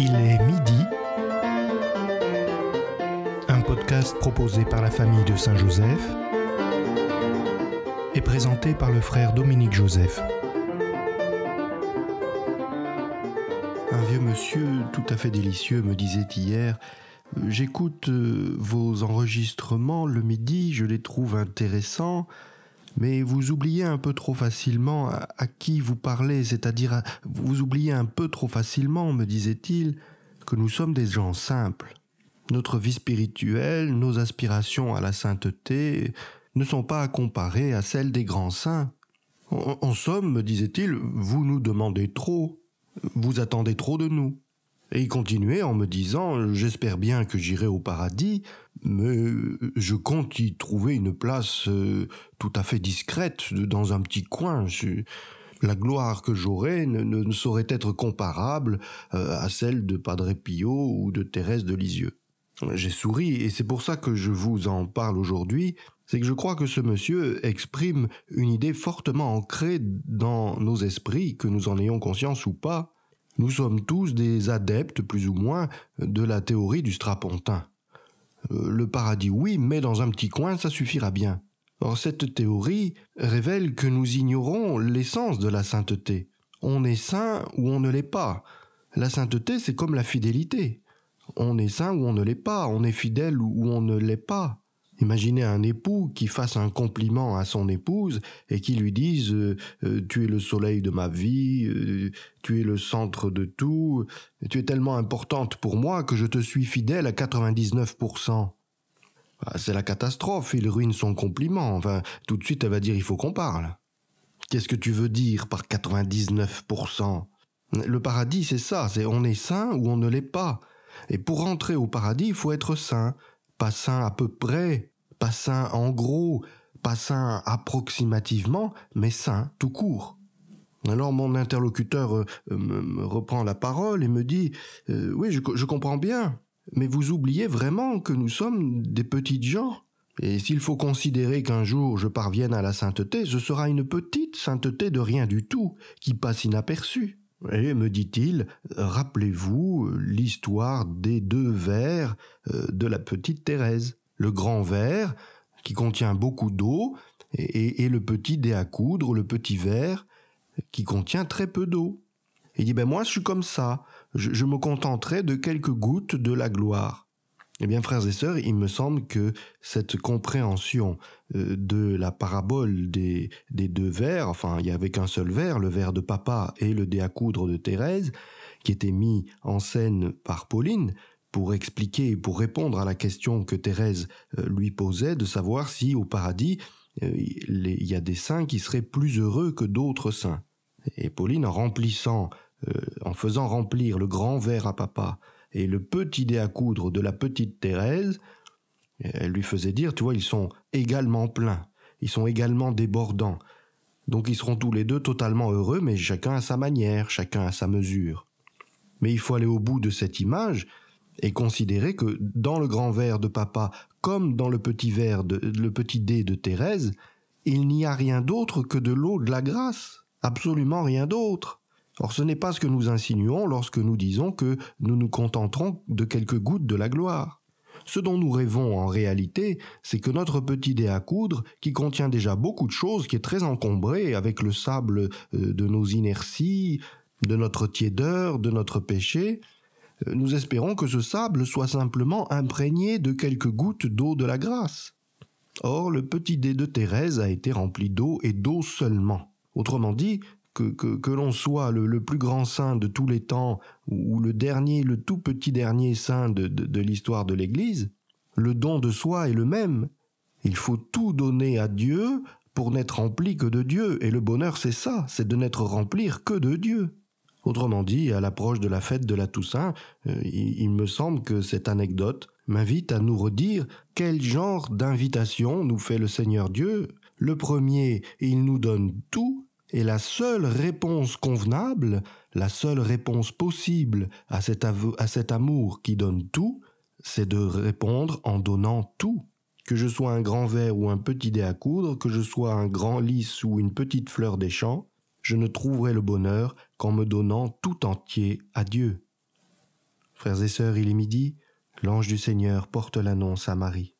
Il est midi. Un podcast proposé par la famille de Saint-Joseph et présenté par le frère Dominique Joseph. Un vieux monsieur tout à fait délicieux me disait hier J'écoute euh, vos enregistrements le midi, je les trouve intéressants mais vous oubliez un peu trop facilement à, qui vous parlez, c'est-à-dire vous oubliez un peu trop facilement, me disait-il, que nous sommes des gens simples. Notre vie spirituelle, nos aspirations à la sainteté ne sont pas à comparer à celles des grands saints. en somme, me disait-il, vous nous demandez trop, vous attendez trop de nous. Et il continuait en me disant euh, J'espère bien que j'irai au paradis, mais euh, je compte y trouver une place euh, tout à fait discrète dans un petit coin. La gloire que j'aurai ne, saurait être comparable à celle de Padre Pio ou de Thérèse de Lisieux. J'ai souri, et c'est pour ça que je vous en parle aujourd'hui, c'est que je crois que ce monsieur exprime une idée fortement ancrée dans nos esprits, que nous en ayons conscience ou pas, nous sommes tous des adeptes, plus ou moins, de la théorie du strapontin. Euh, le paradis, oui, mais dans un petit coin, ça suffira bien. Or, cette théorie révèle que nous ignorons l'essence de la sainteté. On est saint ou on ne l'est pas. La sainteté, c'est comme la fidélité. On est saint ou on ne l'est pas, on est fidèle ou on ne l'est pas. Imaginez un époux qui fasse un compliment à son épouse et qui lui dise euh, euh, Tu es le soleil de ma vie, euh, tu es le centre de tout, tu es tellement importante pour moi que je te suis fidèle à 99%. Bah, c'est la catastrophe, il ruine son compliment. Enfin, tout de suite, elle va dire Il faut qu'on parle. Qu'est-ce que tu veux dire par 99% Le paradis, c'est ça, c'est on est saint ou on ne l'est pas. Et pour rentrer au paradis, il faut être saint, pas saint à peu près, pas sain en gros, pas sain approximativement, mais sain tout court. Alors mon interlocuteur euh, euh, me, reprend la parole et me dit euh, Oui, je, comprends bien, mais vous oubliez vraiment que nous sommes des petites gens. Et s'il faut considérer qu'un jour je parvienne à la sainteté, ce sera une petite sainteté de rien du tout, qui passe inaperçue. Et me dit-il, rappelez-vous l'histoire des deux vers de la petite Thérèse le grand verre qui contient beaucoup d'eau et, le petit dé à coudre, le petit verre qui contient très peu d'eau. Il dit, ben moi je suis comme ça, je, me contenterai de quelques gouttes de la gloire. Eh bien, frères et sœurs, il me semble que cette compréhension euh, de la parabole des, deux vers, enfin, il n'y avait qu'un seul verre, le verre de papa et le dé à coudre de Thérèse, qui était mis en scène par Pauline, pour expliquer et pour répondre à la question que Thérèse euh, lui posait de savoir si au paradis euh, il y a des saints qui seraient plus heureux que d'autres saints. Et Pauline, en remplissant, euh, en faisant remplir le grand verre à papa et le petit dé à coudre de la petite Thérèse, elle lui faisait dire, tu vois, ils sont également pleins, ils sont également débordants. Donc ils seront tous les deux totalement heureux, mais chacun à sa manière, chacun à sa mesure. Mais il faut aller au bout de cette image, et considérer que dans le grand verre de papa, comme dans le petit verre de le petit dé de Thérèse, il n'y a rien d'autre que de l'eau de la grâce, absolument rien d'autre. Or ce n'est pas ce que nous insinuons lorsque nous disons que nous nous contenterons de quelques gouttes de la gloire. Ce dont nous rêvons en réalité, c'est que notre petit dé à coudre, qui contient déjà beaucoup de choses, qui est très encombré avec le sable euh, de nos inerties, de notre tiédeur, de notre péché, nous espérons que ce sable soit simplement imprégné de quelques gouttes d'eau de la grâce. Or, le petit dé de Thérèse a été rempli d'eau et d'eau seulement. Autrement dit, que, l'on soit le, plus grand saint de tous les temps ou le dernier, le tout petit dernier saint de, de l'histoire de l'Église, le don de soi est le même. Il faut tout donner à Dieu pour n'être rempli que de Dieu, et le bonheur c'est ça, c'est de n'être rempli que de Dieu. Autrement dit, à l'approche de la fête de la Toussaint, euh, il me semble que cette anecdote m'invite à nous redire quel genre d'invitation nous fait le Seigneur Dieu. Le premier, il nous donne tout, et la seule réponse convenable, la seule réponse possible à cet, à cet amour qui donne tout, c'est de répondre en donnant tout. Que je sois un grand verre ou un petit dé à coudre, que je sois un grand lys ou une petite fleur des champs, je ne trouverai le bonheur qu'en me donnant tout entier à Dieu. Frères et sœurs, il est midi, l'ange du Seigneur porte l'annonce à Marie.